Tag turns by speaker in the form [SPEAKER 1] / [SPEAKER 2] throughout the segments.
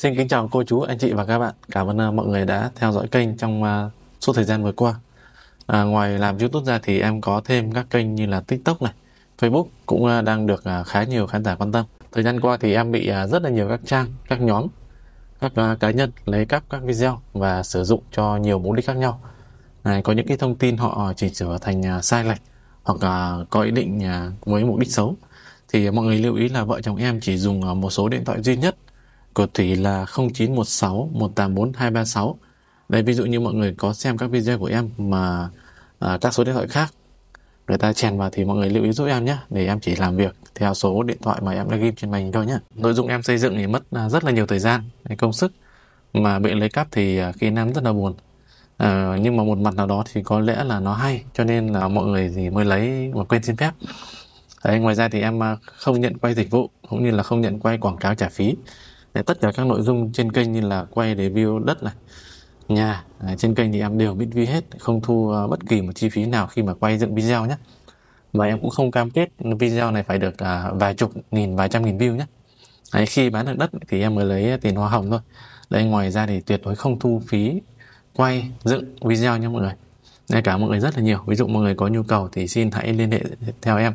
[SPEAKER 1] Xin kính chào cô chú, anh chị và các bạn. Cảm ơn à, mọi người đã theo dõi kênh trong uh, suốt thời gian vừa qua. À, ngoài làm YouTube ra thì em có thêm các kênh như là TikTok này, Facebook cũng uh, đang được uh, khá nhiều khán giả quan tâm. Thời gian qua thì em bị uh, rất là nhiều các trang, các nhóm, các uh, cá nhân lấy cắp các video và sử dụng cho nhiều mục đích khác nhau. À, có những cái thông tin họ chỉnh sửa thành uh, sai lệch hoặc uh, có ý định uh, với mục đích xấu. Thì mọi người lưu ý là vợ chồng em chỉ dùng uh, một số điện thoại duy nhất của Thủy là 0916 184 236. Đây ví dụ như mọi người có xem các video của em mà à, các số điện thoại khác người ta chèn vào thì mọi người lưu ý giúp em nhé để em chỉ làm việc theo số điện thoại mà em đã ghi trên màn hình thôi nhé nội dung em xây dựng thì mất à, rất là nhiều thời gian công sức mà bị lấy cắp thì à, khi nắm rất là buồn à, nhưng mà một mặt nào đó thì có lẽ là nó hay cho nên là mọi người thì mới lấy mà quên xin phép Đấy, ngoài ra thì em à, không nhận quay dịch vụ cũng như là không nhận quay quảng cáo trả phí Đấy, tất cả các nội dung trên kênh như là quay review đất này nhà à, trên kênh thì em đều miễn phí hết không thu uh, bất kỳ một chi phí nào khi mà quay dựng video nhé và em cũng không cam kết video này phải được uh, vài chục nghìn vài trăm nghìn view nhé Đấy, khi bán được đất thì em mới lấy tiền hoa hồng thôi đấy ngoài ra thì tuyệt đối không thu phí quay dựng video nha mọi người Đấy, cả mọi người rất là nhiều ví dụ mọi người có nhu cầu thì xin hãy liên hệ theo em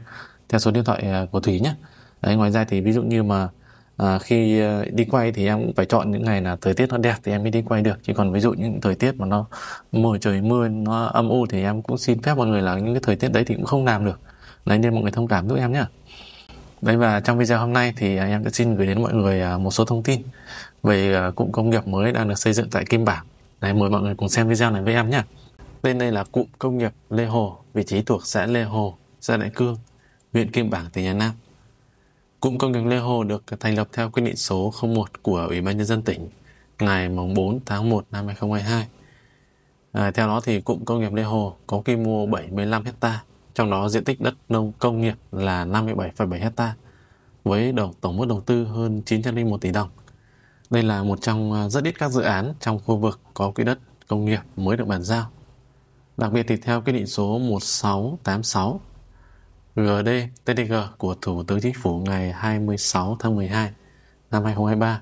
[SPEAKER 1] theo số điện thoại à, của thúy nhé đấy ngoài ra thì ví dụ như mà à, khi ờ, đi quay thì em cũng phải chọn những ngày là thời tiết nó đẹp thì em mới đi quay được chứ còn ví dụ những thời tiết mà nó mưa trời mưa nó âm u thì em cũng xin phép mọi người là những cái thời tiết đấy thì cũng không làm được đấy nên mọi người thông cảm giúp em nhé đấy và trong video hôm nay thì à, em sẽ xin gửi đến mọi người à, một số thông tin về à, cụm công nghiệp mới đang được xây dựng tại Kim Bảng đấy mời mọi người cùng xem video này với em nhé tên đây là cụm công nghiệp Lê Hồ vị trí thuộc xã Lê Hồ xã Đại Cương huyện Kim Bảng tỉnh Hà Nam Cụm công nghiệp Lê Hồ được thành lập theo quyết định số 01 của Ủy ban Nhân dân tỉnh ngày 4 tháng 1 năm 2022. À, theo đó thì cụm công nghiệp Lê Hồ có quy mô 75 hecta, trong đó diện tích đất nông công nghiệp là 57,7 hecta với đầu tổng mức đầu tư hơn 901 tỷ đồng. Đây là một trong à, rất ít các dự án trong khu vực có quỹ đất công nghiệp mới được bàn giao. Đặc biệt thì theo quyết định số 1686 GD GDTDG của Thủ tướng Chính phủ ngày 26 tháng 12 năm 2023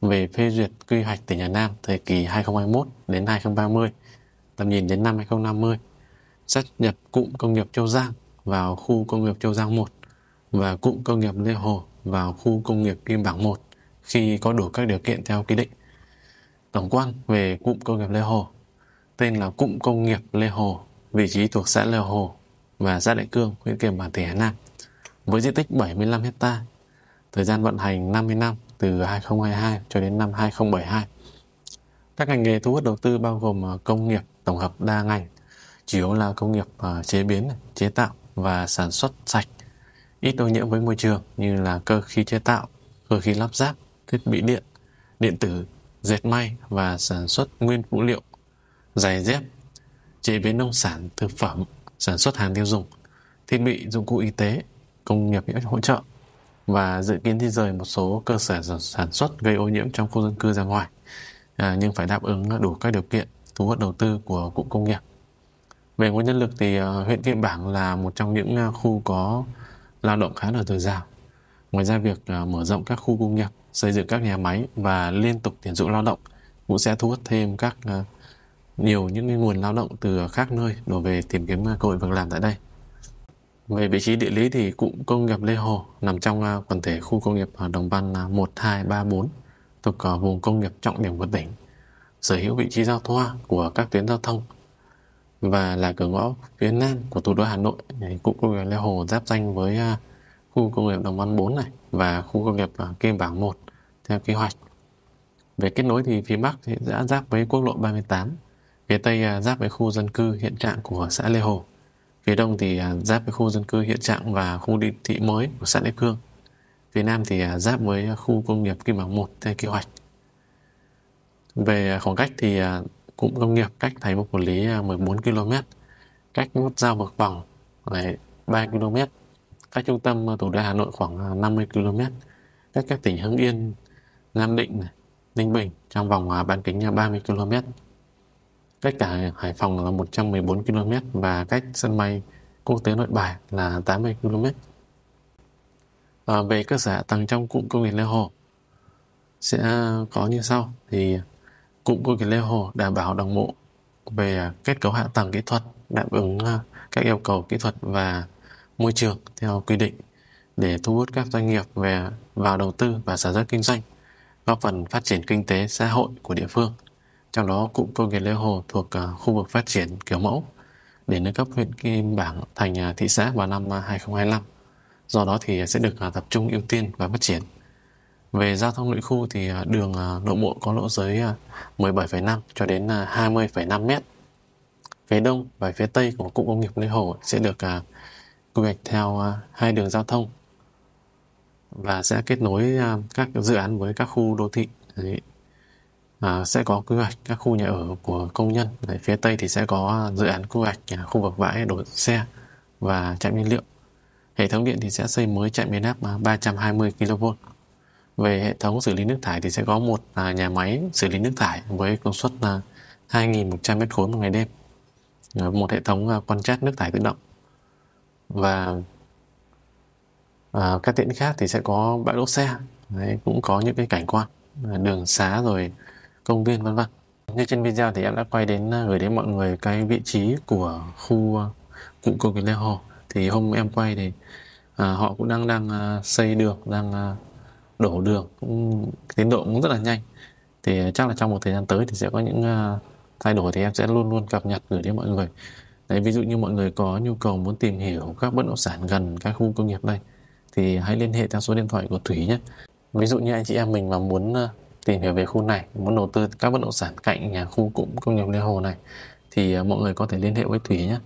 [SPEAKER 1] về phê duyệt quy hoạch tỉnh Hà Nam thời kỳ 2021 đến 2030, tầm nhìn đến năm 2050, sát nhập cụm công nghiệp Châu Giang vào khu công nghiệp Châu Giang 1 và cụm công nghiệp Lê Hồ vào khu công nghiệp Kim Bảng 1 khi có đủ các điều kiện theo quy định. Tổng quan về cụm công nghiệp Lê Hồ Tên là cụm công nghiệp Lê Hồ, vị trí thuộc xã Lê Hồ, và xã Đại Cương, huyện Kiềm Bản tỉnh Hà Nam. Với diện tích 75 hecta, thời gian vận hành 50 năm từ 2022 cho đến năm 2072. Các ngành nghề thu hút đầu tư bao gồm ờ, công nghiệp tổng hợp đa ngành, chủ yếu là công nghiệp ờ, chế biến, chế tạo và sản xuất sạch, ít ô nhiễm với môi trường như là cơ khí chế tạo, cơ khí lắp ráp, thiết bị điện, điện tử, dệt may và sản xuất nguyên phụ liệu, giày dép, chế biến nông sản, thực phẩm, sản xuất hàng tiêu dùng, thiết bị dụng cụ y tế, công nghiệp hỗ trợ và dự kiến di rời một số cơ sở sản xuất gây ô nhiễm trong khu dân cư ra ngoài à, nhưng phải đáp ứng đủ các điều kiện thu hút đầu tư của cụm công nghiệp. Về nguồn nhân lực thì à, huyện Kim Bảng là một trong những à, khu có lao động khá là dồi dào. Ngoài ra việc à, mở rộng các khu công nghiệp, xây dựng các nhà máy và liên tục tuyển dụng lao động cũng sẽ thu hút thêm các nhiều những nguồn lao động từ khác nơi đổ về tìm kiếm à, cơ hội việc làm tại đây. Về vị trí địa lý thì cụm công nghiệp Lê Hồ nằm trong à, quần thể khu công nghiệp à, Đồng Văn 1, 2, 3, 4 thuộc vùng công nghiệp trọng điểm của tỉnh, sở hữu vị trí giao thoa của các tuyến giao thông và là cửa ngõ phía nam của thủ đô Hà Nội. Cụm công nghiệp Lê Hồ giáp danh với khu công nghiệp Đồng Văn 4 này và khu công nghiệp Kim Bảng 1 theo kế hoạch. Về kết nối thì phía Bắc thì đã giáp với quốc lộ 38 Phía Tây à, giáp với khu dân cư hiện trạng của xã Lê Hồ. Phía Đông thì à, giáp với khu dân cư hiện trạng và khu đô thị mới của xã Lê Cương. Phía Nam thì à, giáp với khu công nghiệp Kim Bảng một theo kế hoạch. Về khoảng cách thì cụm công nghiệp cách thành phố Quản Lý 14 km, cách nút giao vực vòng 3 km, cách trung tâm thủ đô Hà Nội khoảng 50 km, cách các tỉnh Hưng Yên, Nam Định, Ninh Bình trong vòng bán kính 30 km. Cách cả Hải Phòng là 114 km và cách sân bay quốc tế Nội Bài là 80 km. À, về cơ sở hạ tầng trong cụm công nghiệp Lê Hồ sẽ có như sau thì cụm công nghiệp Lê Hồ đảm bảo đồng bộ về kết cấu hạ tầng kỹ thuật đáp ứng ờ, các yêu cầu kỹ thuật và môi trường theo quy định để thu hút các doanh nghiệp về vào đầu tư và sản xuất kinh doanh góp phần phát triển kinh tế xã hội của địa phương trong đó cụm công nghiệp Lê Hồ thuộc à, khu vực phát triển kiểu mẫu để nâng cấp huyện Kim Bảng thành à, thị xã vào năm 2025. À, Do đó thì sẽ được tập trung ưu tiên và phát triển. Về giao thông nội khu thì đường nội bộ có lộ giới 17,5 cho đến 20,5 mét. Phía đông và phía tây của cụm công nghiệp Lê Hồ sẽ được quy hoạch theo hai đường giao thông và sẽ kết nối các dự án với các khu đô thị à, sẽ có quy hoạch các khu nhà ở của công nhân Đấy, phía tây thì sẽ có à, dự án quy hoạch à, khu vực bãi đổ xe và trạm nhiên liệu hệ thống điện thì sẽ xây mới trạm biến áp 320 à, kV về hệ thống xử lý nước thải thì sẽ có một à, nhà máy xử lý nước thải với công suất là 2.100 mét khối một ngày đêm ờ, một hệ thống quan trắc nước thải tự động và các tiện khác thì sẽ có bãi đỗ xe Đấy, cũng có những cái cảnh quan đường xá rồi công viên vân vân như trên video thì em đã quay đến à, gửi đến mọi người cái vị trí của khu à, cụ công viên Lê Hồ thì hôm em quay thì à, họ cũng đang đang à, xây đường đang đổ đường cũng tiến độ cũng rất là nhanh thì chắc là trong một thời gian tới thì sẽ có những thay đổi thì em sẽ luôn luôn cập nhật gửi đến mọi người Đấy, ví dụ như mọi người có nhu cầu muốn tìm hiểu các bất động sản gần các khu công nghiệp đây thì hãy liên hệ theo số điện thoại của Thủy nhé. Ví dụ như anh chị em mình mà muốn tìm hiểu về khu này muốn đầu tư các bất động sản cạnh nhà khu cụm công nghiệp Lê Hồ này thì ờ, mọi người có thể liên hệ với Thủy nhé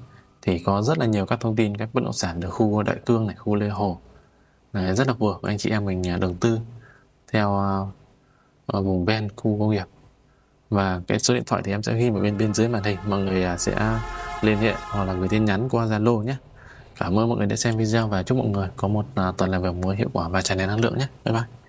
[SPEAKER 1] thì có rất là nhiều các thông tin các bất động sản ở khu Đại Cương này khu Lê Hồ này rất là vừa hợp anh chị em mình à, đầu tư theo à, vùng ven khu công nghiệp và cái số điện thoại thì em sẽ ghi ở bên bên dưới màn hình mọi người à, sẽ liên hệ hoặc là gửi tin nhắn qua Zalo nhé cảm ơn mọi người đã xem video và chúc mọi người có một tuần làm việc mới hiệu quả và tràn đầy năng lượng nhé bye bye